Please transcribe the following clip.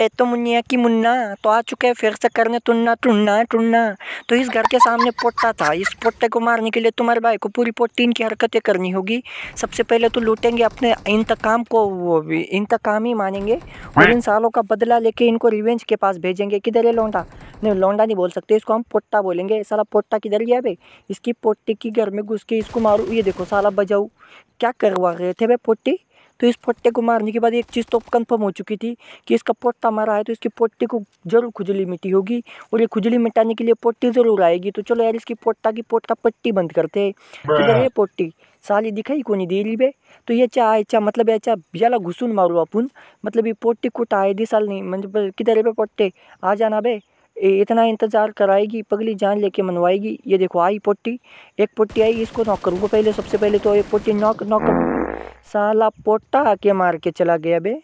है तो मुनिया की मुन्ना तो आ चुके हैं फिर से करने तुन्ना टुन्ना टुन्ना तो इस घर के सामने पोट्टा था इस पोट्टे को मारने के लिए तुम्हारे भाई को पूरी पोट्टीन की हरकतें करनी होगी सबसे पहले तो लूटेंगे अपने इंतकाम को वो भी इंतकाम ही मानेंगे और इन सालों का बदला लेके इनको रिवेंज के पास भेजेंगे किधर है लौंडा नहीं लौंडा नहीं बोल सकते इसको हम पोट्टा बोलेंगे सारा पोट्टा किधर गया भाई इसकी पोट्टी की घर में घुस के इसको मारूँ ये देखो सारा बजाऊ क्या करवा रहे थे भाई पोट्टी तो इस पोट्टे को मारने के बाद एक चीज़ तो कंफर्म हो चुकी थी कि इसका पोट्टा मारा है तो इसकी पोट्टी को जरूर खुजली मिट्टी होगी और ये खुजली मिटाने के लिए पोट्टी ज़रूर आएगी तो चलो यार इसकी पोट्टा की पोट्टा पट्टी बंद करते हैं किधर है पोट्टी साली दिखाई को नहीं दे तो ये चा ऐचा मतलब ऐचा बियाला घुसून मारू अपन मतलब ये पोट्टी आए दी साल नहीं मतलब किधर है पोट्टे आ जाना बे इतना इंतज़ार कराएगी पगली जान लेके मनवाएगी ये देखो आई पोट्टी एक पोट्टी आई इसको नॉक करूँगा पहले सबसे पहले तो ये पोट्टी नॉक नॉक साला पोटा आके मार के चला गया बे